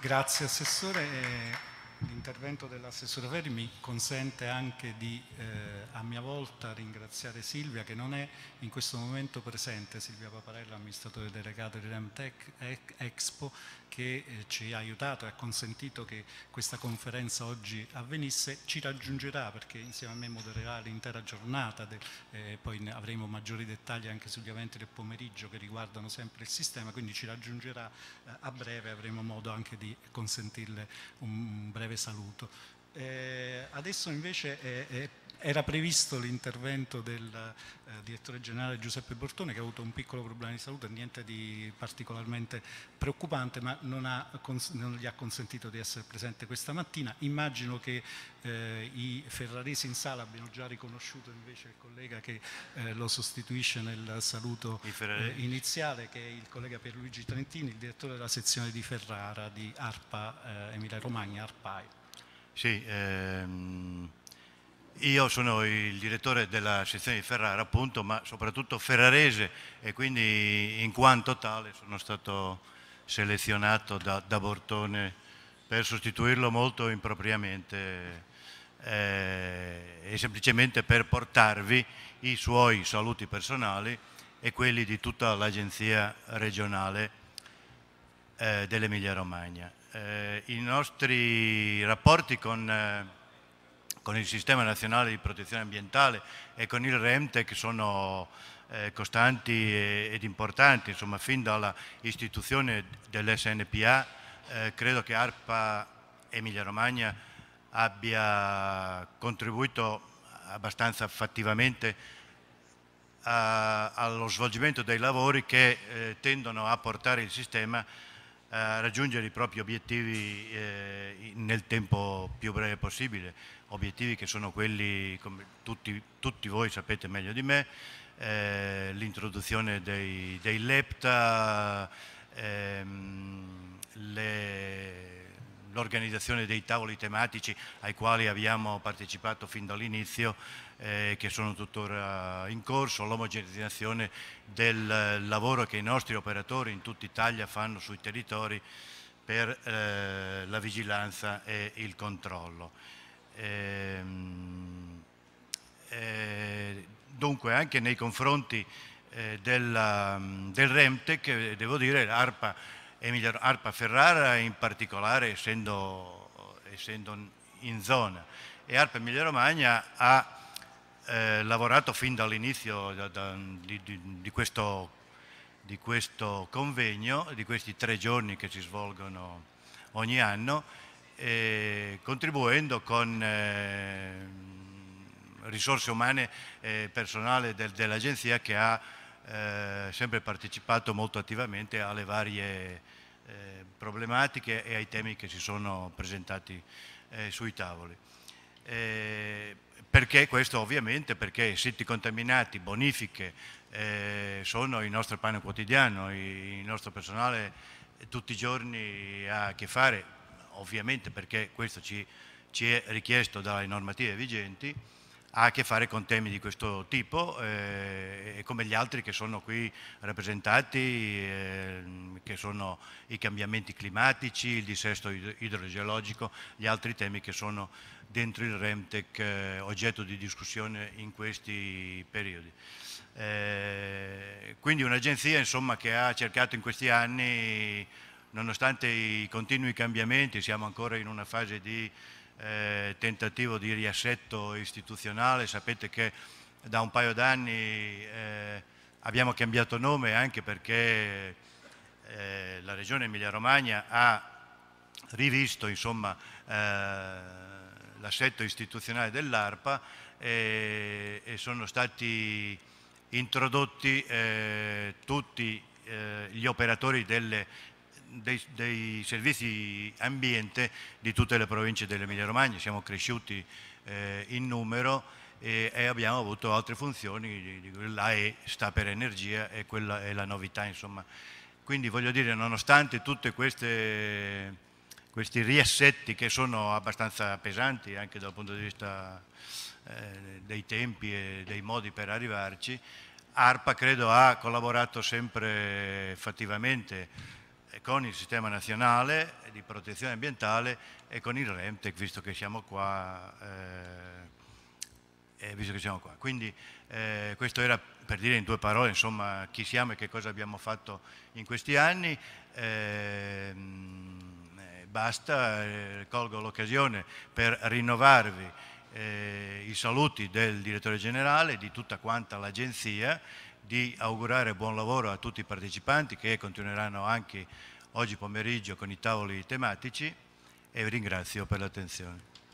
Grazie Assessore l'intervento dell'assessore Ferri mi consente anche di eh, a mia volta ringraziare Silvia che non è in questo momento presente, Silvia Paparella, amministratore delegato di Remtech Expo che eh, ci ha aiutato e ha consentito che questa conferenza oggi avvenisse, ci raggiungerà perché insieme a me modererà l'intera giornata, del, eh, poi avremo maggiori dettagli anche sugli eventi del pomeriggio che riguardano sempre il sistema, quindi ci raggiungerà eh, a breve, avremo modo anche di consentirle un breve breve saluto. Eh, adesso invece è, è era previsto l'intervento del eh, direttore generale Giuseppe Bortone che ha avuto un piccolo problema di salute, niente di particolarmente preoccupante ma non, ha, non gli ha consentito di essere presente questa mattina. Immagino che eh, i ferraresi in sala abbiano già riconosciuto invece il collega che eh, lo sostituisce nel saluto eh, iniziale che è il collega Pierluigi Trentini, il direttore della sezione di Ferrara di ARPA eh, Emilia Romagna, ARPAI. Sì, ehm... Io sono il direttore della sezione di Ferrara, appunto, ma soprattutto ferrarese e quindi in quanto tale sono stato selezionato da, da Bortone per sostituirlo molto impropriamente eh, e semplicemente per portarvi i suoi saluti personali e quelli di tutta l'agenzia regionale eh, dell'Emilia Romagna. Eh, I nostri rapporti con eh, con il Sistema Nazionale di Protezione Ambientale e con il REMTE che sono eh, costanti ed importanti, insomma fin dalla istituzione dell'SNPA eh, credo che ARPA Emilia Romagna abbia contribuito abbastanza fattivamente a, eh, allo svolgimento dei lavori che eh, tendono a portare il sistema eh, a raggiungere i propri obiettivi eh, nel tempo più breve possibile obiettivi che sono quelli, come tutti, tutti voi sapete meglio di me, eh, l'introduzione dei, dei, lepta, ehm, l'organizzazione dei tavoli tematici ai quali abbiamo partecipato fin dall'inizio eh, che sono tuttora in corso, l'omogeneizzazione del lavoro che i nostri operatori in tutta Italia fanno sui territori per eh, la vigilanza e il controllo. Ehm, eh, dunque anche nei confronti eh, della, del Remtec, eh, devo dire, Arpa, Emilia, Arpa Ferrara in particolare, essendo, essendo in zona, e Arpa Emilia Romagna ha eh, lavorato fin dall'inizio da, da, di, di, di, questo, di questo convegno, di questi tre giorni che si svolgono ogni anno, eh, contribuendo con eh, risorse umane e personale del, dell'agenzia che ha eh, sempre partecipato molto attivamente alle varie eh, problematiche e ai temi che si sono presentati eh, sui tavoli. Eh, perché questo ovviamente? Perché siti contaminati, bonifiche, sono il nostro pane quotidiano, il nostro personale tutti i giorni ha a che fare ovviamente perché questo ci, ci, è richiesto dalle normative vigenti, ha a che fare con temi di questo tipo eh, e come gli altri che sono qui rappresentati, eh, che sono i cambiamenti climatici, il dissesto idrogeologico, gli altri temi che sono dentro il Remtec eh, oggetto di discussione in questi periodi. Eh, quindi un'agenzia che ha cercato in questi anni nonostante i continui cambiamenti, siamo ancora in una fase di eh, tentativo di riassetto istituzionale, sapete che da un paio d'anni eh, abbiamo cambiato nome anche perché eh, la regione Emilia-Romagna ha rivisto eh, l'assetto istituzionale dell'ARPA e, e, sono stati introdotti eh, tutti eh, gli operatori delle dei, dei, servizi ambiente di tutte le province dell'Emilia Romagna, siamo cresciuti eh, in numero e, e, abbiamo avuto altre funzioni, l'AE sta per energia e quella è la novità insomma. Quindi voglio dire, nonostante tutti questi riassetti che sono abbastanza pesanti anche dal punto di vista eh, dei tempi e dei modi per arrivarci, ARPA credo ha collaborato sempre fattivamente eh, con il sistema nazionale di protezione ambientale e con il Remtec, visto che siamo qua. Eh, eh, visto che siamo qua. Quindi eh, questo era per dire in due parole insomma, chi siamo e che cosa abbiamo fatto in questi anni. Ehm, eh, basta, eh, colgo l'occasione per rinnovarvi i saluti del direttore generale, di tutta quanta l'agenzia di augurare buon lavoro a tutti i partecipanti che continueranno anche oggi pomeriggio con i tavoli tematici e vi ringrazio per l'attenzione.